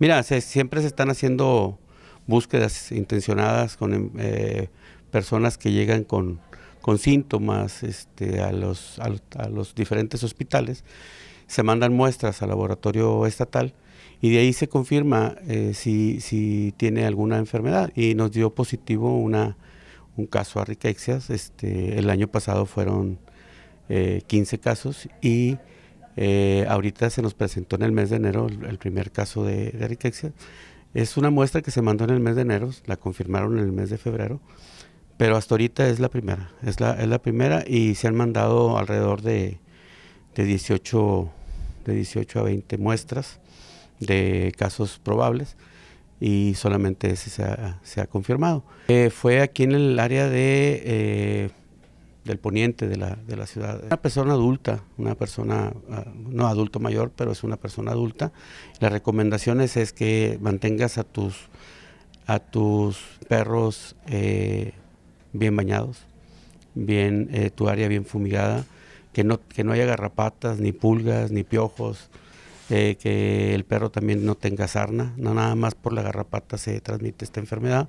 Mira, siempre se están haciendo búsquedas intencionadas con em, eh, personas que llegan con, con síntomas este, a, los, a, los diferentes hospitales, se mandan muestras al laboratorio estatal y de ahí se confirma eh, si, tiene alguna enfermedad y nos dio positivo una, un caso a riquexias, este, el año pasado fueron 15 eh, casos y eh, ahorita se nos presentó en el mes de enero el, primer caso de, de Es una muestra que se mandó en el mes de enero, la confirmaron en el mes de febrero, pero hasta ahorita es la primera, es la, es la primera y se han mandado alrededor de, de, 18, de 18 a 20 muestras de casos probables y solamente ese se ha, confirmado. Eh, fue aquí en el área de eh, del poniente de la, de la ciudad. Una persona adulta, una persona, ah, no adulto mayor, pero es una persona adulta. Las recomendaciones es que mantengas a tus, a tus perros eh, bien bañados, bien, eh, tu área bien fumigada, que no, que no haya garrapatas, ni pulgas, ni piojos, eh, que el perro también no tenga sarna, no nada más por la garrapata se transmite esta enfermedad